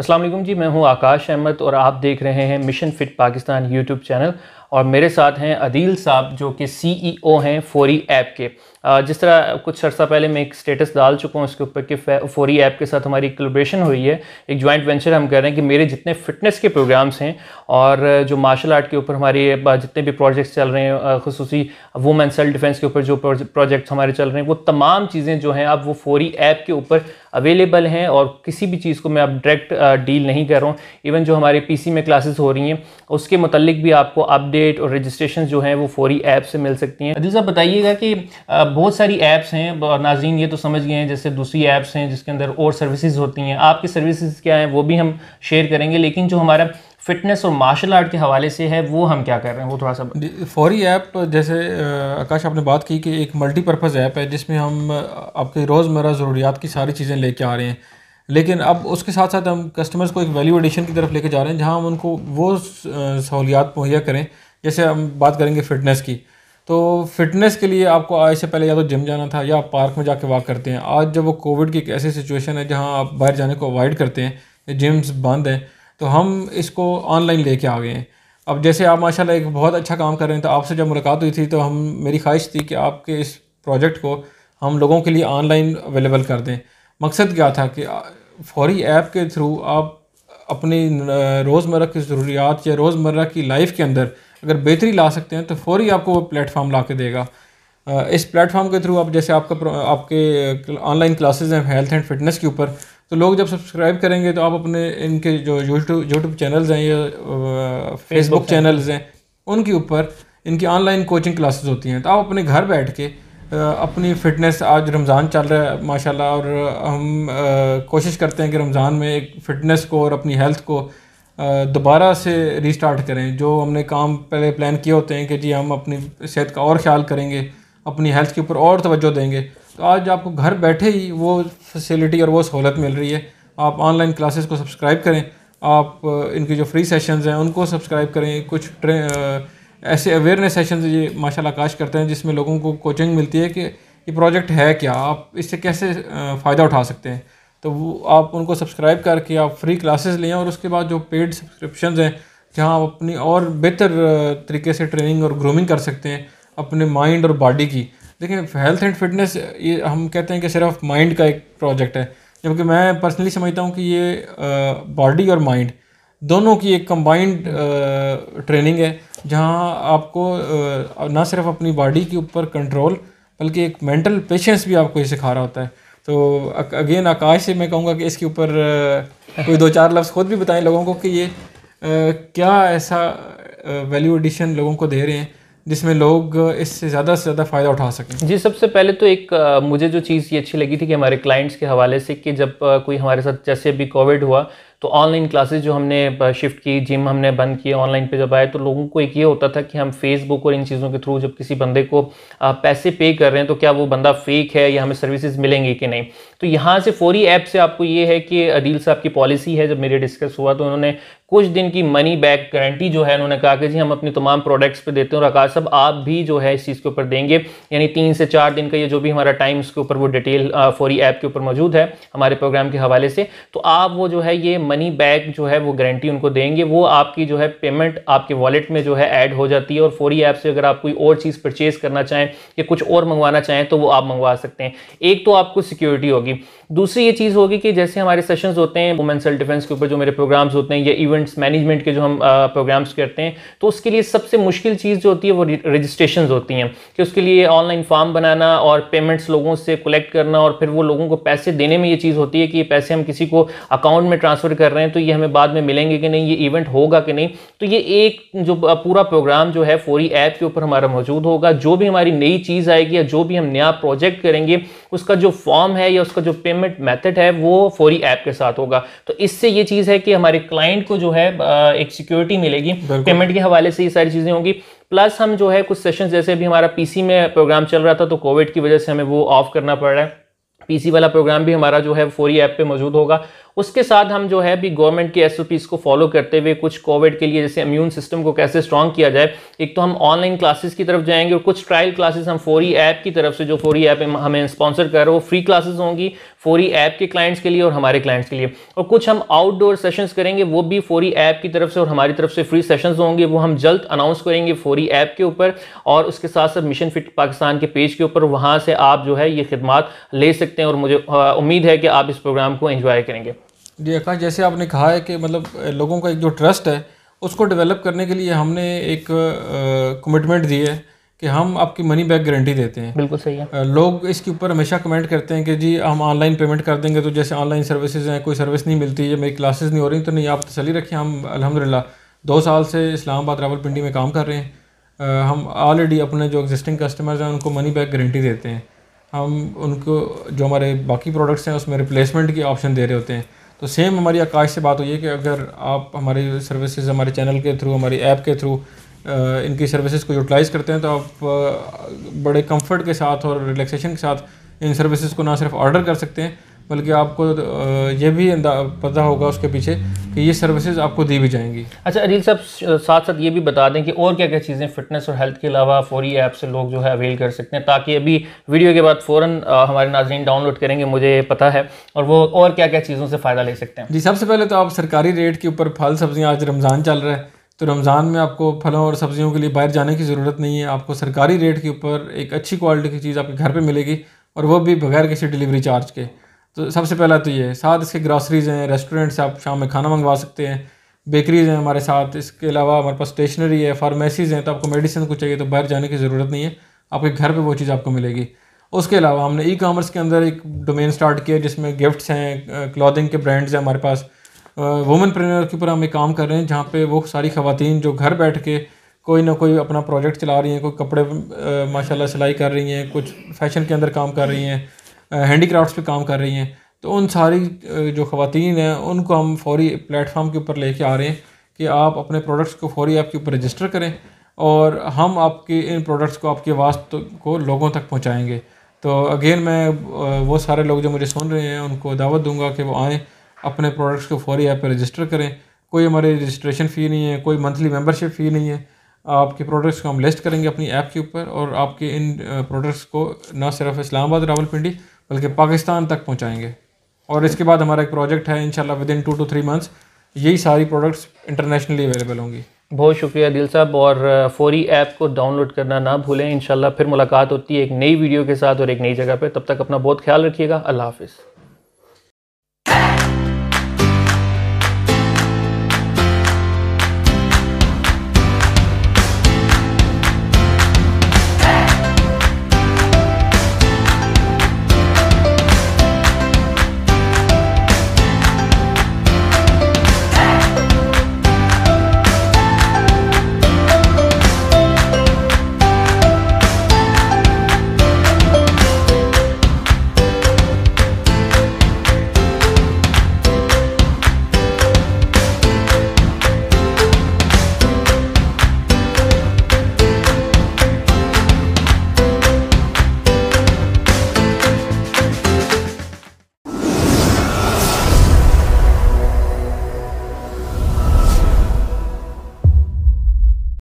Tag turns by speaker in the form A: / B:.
A: असलम जी मैं हूँ आकाश अहमद और आप देख रहे हैं mission fit Pakistan YouTube channel और मेरे साथ हैं अदील साहब जो कि सीईओ e हैं फोरी ऐप के जिस तरह कुछ अर्सा पहले मैं एक स्टेटस डाल चुका हूँ उसके ऊपर कि फोरी ऐप के साथ हमारी कोलोब्रेशन हुई है एक जॉइंट वेंचर हम कर रहे हैं कि मेरे जितने फिटनेस के प्रोग्राम्स हैं और जो मार्शल आर्ट के ऊपर हमारे जितने भी प्रोजेक्ट्स चल रहे हैं खसूसी वुमेन सेल्फ डिफेंस के ऊपर जो प्रोजेक्ट्स हमारे चल रहे हैं वो तमाम चीज़ें जो हैं अब वो फोरी ऐप के ऊपर अवेलेबल हैं और किसी भी चीज़ को मैं अब डायरेक्ट डील नहीं कर रहा हूँ इवन जो हमारे पी में क्लासेस हो रही हैं उसके मतलब भी आपको अपडेट अपडेट और रजिस्ट्रेशन जो है वो फौरी ऐप से मिल सकती हैं अदिल साहब बताइएगा कि बहुत सारी ऐप्स हैं नाजीन ये तो समझ गए हैं जैसे दूसरी ऐप्स हैं जिसके अंदर और सर्विसेज होती हैं आपकी सर्विसेज क्या हैं वो भी हम शेयर करेंगे लेकिन जो हमारा फिटनेस और मार्शल आर्ट के हवाले से है वो हम
B: क्या कर रहे हैं वो थोड़ा सा फौरी ऐप तो जैसे आकाश आपने बात की कि एक मल्टीपर्पज़ ऐप है जिसमें हम आपके रोज़मर्रा ज़रूरियात की सारी चीज़ें लेके आ रहे हैं लेकिन अब उसके साथ साथ हम कस्टमर्स को एक वैल्यू एडिशन की तरफ लेके जा रहे हैं जहां हम उनको वो सहूलियात मुहैया करें जैसे हम बात करेंगे फ़िटनेस की तो फिटनेस के लिए आपको आज से पहले या तो जिम जाना था या पार्क में जाके वॉक करते हैं आज जब वो कोविड की एक ऐसी सिचुएशन है जहाँ आप बाहर जाने को अवॉइड करते हैं जिम्स बंद हैं तो हम इसको ऑनलाइन लेके आ गए हैं अब जैसे आप माशाल्लाह एक बहुत अच्छा काम कर रहे हैं तो आपसे जब मुलाकात हुई थी तो हम मेरी ख्वाहिश थी कि आपके इस प्रोजेक्ट को हम लोगों के लिए ऑनलाइन अवेलेबल कर दें मकसद क्या था कि फौरी ऐप के थ्रू आप अपनी रोज़मर्रा की ज़रूरियात या रोज़मर्रा की लाइफ के अंदर अगर बेहतरी ला सकते हैं तो फौरी आपको वो प्लेटफॉर्म ला के देगा इस प्लेटफॉर्म के थ्रू आप जैसे आपका आपके ऑनलाइन क्लासेज हैं हेल्थ एंड फिटनेस के ऊपर तो लोग जब सब्सक्राइब करेंगे तो आप अपने इनके जो यूट्यूब यूट्यूब चैनल्स हैं या फेसबुक चैनल्स हैं उनके ऊपर इनकी ऑनलाइन कोचिंग क्लासेस होती हैं तो आप अपने घर बैठ के अपनी फ़िटनेस आज रमज़ान चल रहा है माशाल्लाह और हम कोशिश करते हैं कि रमज़ान में एक फ़िटनेस को और अपनी हेल्थ को दोबारा से रीस्टार्ट करें जो हमने काम पहले प्लान किए होते हैं कि जी हम अपनी सेहत का और ख्याल करेंगे अपनी हेल्थ के ऊपर और तवज्जो देंगे तो आज आपको घर बैठे ही वो फैसिलिटी और वो सहूलत मिल रही है आप ऑनलाइन क्लासेस को सब्सक्राइब करें आप इनकी जो फ्री सेशंस हैं उनको सब्सक्राइब करें कुछ ऐसे अवेयरनेस सेशंस ये माशाल्लाह काश करते हैं जिसमें लोगों को कोचिंग मिलती है कि ये प्रोजेक्ट है क्या आप इससे कैसे फ़ायदा उठा सकते हैं तो वो आप उनको सब्सक्राइब करके आप फ्री क्लासेस लें और उसके बाद जो पेड सब्सक्रिप्शन हैं जहाँ आप अपनी और बेहतर तरीके से ट्रेनिंग और ग्रूमिंग कर सकते हैं अपने माइंड और बॉडी की देखिए हेल्थ एंड फिटनेस ये हम कहते हैं कि सिर्फ माइंड का एक प्रोजेक्ट है जबकि मैं पर्सनली समझता हूँ कि ये बॉडी और माइंड दोनों की एक कंबाइंड ट्रेनिंग है जहाँ आपको ना सिर्फ अपनी बॉडी के ऊपर कंट्रोल बल्कि एक मेंटल पेशेंस भी आपको ये सिखा रहा होता है तो अगेन आकाश से मैं कहूँगा कि इसके ऊपर कोई दो चार लफ्ज़ खुद भी बताएं लोगों को कि ये आ, क्या ऐसा वैल्यू एडिशन लोगों को दे रहे हैं जिसमें लोग इससे ज़्यादा से ज़्यादा फ़ायदा उठा सकें जी सबसे पहले तो
A: एक मुझे जो चीज़ ये अच्छी लगी थी कि हमारे क्लाइंट्स के हवाले से कि जब कोई हमारे साथ जैसे अभी कोविड हुआ तो ऑनलाइन क्लासेस जो हमने शिफ्ट की जिम हमने बंद किए ऑनलाइन पे जब आए तो लोगों को एक ये होता था कि हम फेसबुक और इन चीज़ों के थ्रू जब किसी बंदे को पैसे पे कर रहे हैं तो क्या वो बंदा फेक है या हमें सर्विसेज मिलेंगी कि नहीं तो यहाँ से फौरी ऐप से आपको ये है कि अदील साहब की पॉलिसी है जब मेरे डिस्कस हुआ तो उन्होंने कुछ दिन की मनी बैक गारंटी जो है उन्होंने कहा कि जी हम अपने तमाम प्रोडक्ट्स पे देते हैं और आकाश साहब आप भी जो है इस चीज़ के ऊपर देंगे यानी तीन से चार दिन का ये जो भी हमारा टाइम उसके ऊपर वो डिटेल फौरी ऐप के ऊपर मौजूद है हमारे प्रोग्राम के हवाले से तो आप वो जो है ये मनी बैक जो है वो गारंटी उनको देंगे वो आपकी जो है पेमेंट आपके वॉलेट में जो है ऐड हो जाती है और फोरी ऐप से अगर आप कोई और चीज़ परचेज करना चाहें या कुछ और मंगवाना चाहें तो वो आप मंगवा सकते हैं एक तो आपको सिक्योरिटी होगी दूसरी ये चीज़ होगी कि जैसे हमारे सेशंस होते हैं वुमेन सेल्फ डिफेंस के ऊपर जो मेरे प्रोग्राम्स होते हैं या इवेंट्स मैनेजमेंट के जो हम प्रोग्राम्स करते हैं तो उसके लिए सबसे मुश्किल चीज़ जो होती है वो रजिस्ट्रेशन होती हैं कि उसके लिए ऑनलाइन फॉर्म बनाना और पेमेंट्स लोगों से कलेक्ट करना और फिर वो लोगों को पैसे देने में ये चीज़ होती है कि ये पैसे हम किसी को अकाउंट में ट्रांसफ़र कर रहे हैं तो ये हमें बाद में मिलेंगे कि नहीं ये इवेंट होगा कि नहीं तो ये एक जो पूरा प्रोग्राम जो है फोरी ऐप के ऊपर हमारा मौजूद होगा जो भी हमारी नई चीज़ आएगी या जो भी हम नया प्रोजेक्ट करेंगे उसका जो फॉर्म है या उसका जो पेमेंट पेमेंट मेथड है वो फोरी ऐप के साथ होगा तो इससे ये चीज़ है कि हमारे क्लाइंट को जो है एक सिक्योरिटी मिलेगी पेमेंट के हवाले से ये सारी चीज़ें होंगी प्लस हम जो है कुछ सेशन जैसे अभी हमारा पीसी में प्रोग्राम चल रहा था तो कोविड की वजह से हमें वो ऑफ करना पड़ रहा है पीसी वाला प्रोग्राम भी हमारा जो है फोरी ऐप पे मौजूद होगा उसके साथ हम जो है भी गवर्नमेंट के एस को फॉलो करते हुए कुछ कोविड के लिए जैसे इम्यून सिस्टम को कैसे स्ट्रॉन्ग किया जाए एक तो हम ऑनलाइन क्लासेस की तरफ जाएंगे और कुछ ट्रायल क्लासेस हम फोरी ऐप की तरफ से जो फोरी ऐप हमें स्पॉन्सर कर रहे हो फ्री क्लासेस होंगी फोरी ऐप के क्लाइंट्स के लिए और हमारे क्लाइंट्स के लिए और कुछ हम आउटडोर सेशंस करेंगे वो भी फोरी ऐप की तरफ से और हमारी तरफ से फ्री सेशंस होंगे वो हम जल्द अनाउंस करेंगे फोरी ऐप के ऊपर और उसके साथ साथ मिशन फिट पाकिस्तान के पेज के ऊपर वहाँ से आप जो है ये खिदमत ले सकते देखते हैं और मुझे हाँ, उम्मीद है कि आप इस प्रोग्राम को इंजॉय करेंगे
B: जी अका जैसे आपने कहा है कि मतलब लोगों का एक जो ट्रस्ट है उसको डेवलप करने के लिए हमने एक कमिटमेंट दी है कि हम आपकी मनी बैक गारंटी देते हैं बिल्कुल सही है लोग इसके ऊपर हमेशा कमेंट करते हैं कि जी हम ऑनलाइन पेमेंट कर देंगे तो जैसे ऑनलाइन सर्विसेज हैं कोई सर्विस नहीं मिलती या मेरी क्लासेस नहीं हो रही तो नहीं आप तसली रखें हम अलहमदिल्ला दो साल से इस्लामाबाद रावलपिंडी में काम कर रहे हैं हम ऑलरेडी अपने जो एग्जिस्टिंग कस्टमर्स हैं उनको मनी बैक गारंटी देते हैं हम उनको जो हमारे बाकी प्रोडक्ट्स हैं उसमें रिप्लेसमेंट के ऑप्शन दे रहे होते हैं तो सेम हमारी आकाश से बात हुई है कि अगर आप हमारी सर्विसेज हमारे चैनल के थ्रू हमारी ऐप के थ्रू इनकी सर्विसेज को यूटिलाइज़ करते हैं तो आप बड़े कंफर्ट के साथ और रिलैक्सेशन के साथ इन सर्विसेज को ना सिर्फ ऑर्डर कर सकते हैं बल्कि आपको ये भी पता होगा उसके पीछे कि ये सर्विसेज आपको दी भी जाएंगी अच्छा अनिल साहब साथ साथ ये भी बता दें कि और
A: क्या क्या चीज़ें फिटनेस और हेल्थ के अलावा फौरी ऐप से लोग जो है अवेल कर सकते हैं ताकि अभी वीडियो के बाद फ़ौर हमारे नाजरन डाउनलोड करेंगे मुझे पता है और वो और क्या क्या चीज़ों से फ़ायदा ले सकते हैं जी
B: सबसे पहले तो आप सरकारी रेट के ऊपर फल सब्जियाँ आज रमज़ान चल रहा है तो रमज़ान में आपको फलों और सब्जियों के लिए बाहर जाने की ज़रूरत नहीं है आपको सरकारी रेट के ऊपर एक अच्छी क्वालिटी की चीज़ आपके घर पर मिलेगी और वो भी बगैर किसी डिलीवरी चार्ज के तो सबसे पहला तो ये साथ इसके ग्रॉसरीज़ हैं रेस्टोरेंट से आप शाम में खाना मंगवा सकते हैं बेकरीज़ हैं हमारे साथ इसके अलावा हमारे पास स्टेशनरी है फार्मेसीज़ हैं तो आपको मेडिसिन कुछ चाहिए तो बाहर जाने की ज़रूरत नहीं है आपके घर पे वो चीज़ आपको मिलेगी उसके अलावा हमने ई कामर्स के अंदर एक डोमेन स्टार्ट किया जिसमें गिफ्ट्स हैं क्लॉथिंग के ब्रांड्स हैं हमारे पास वुमेन प्रेनर के ऊपर हम एक काम कर रहे हैं जहाँ पर वो सारी खुवान जो घर बैठ के कोई ना कोई अपना प्रोजेक्ट चला रही हैं कोई कपड़े माशाल्लाह सिलाई कर रही हैं कुछ फैशन के अंदर काम कर रही हैं हैंडीक्राफ्ट्स पे काम कर रही हैं तो उन सारी जो ख़वान हैं उनको हम फौरी प्लेटफॉर्म के ऊपर लेके आ रहे हैं कि आप अपने प्रोडक्ट्स को फौरी आपके ऊपर रजिस्टर करें और हम आपके इन प्रोडक्ट्स को आपके वास्त तो, को लोगों तक पहुँचाएँगे तो अगेन मैं वो सारे लोग जो मुझे सुन रहे हैं उनको दावत दूंगा कि वो आएँ अपने प्रोडक्ट्स को फौरी ऐप पर रजिस्टर करें कोई हमारी रजिस्ट्रेशन फ़ी नहीं है कोई मंथली मेंबरशिप फ़ी नहीं है आपके प्रोडक्ट्स को हम लिस्ट करेंगे अपनी ऐप के ऊपर और आपके इन प्रोडक्ट्स को ना सिर्फ इस्लामाबाद रावलपिंडी बल्कि पाकिस्तान तक पहुँचाएँगे और इसके बाद हमारा एक प्रोजेक्ट है in within two two three months यही सारी प्रोडक्ट्स इंटरनेशनली अवेलेबल होंगी
A: बहुत शुक्रिया दिल साहब और फौरी ऐप को डाउनलोड करना ना भूलें इन फिर मुलाकात होती है एक नई वीडियो के साथ और एक नई जगह पर तब तक अपना बहुत ख्याल रखिएगा अल्लाह हाफिज़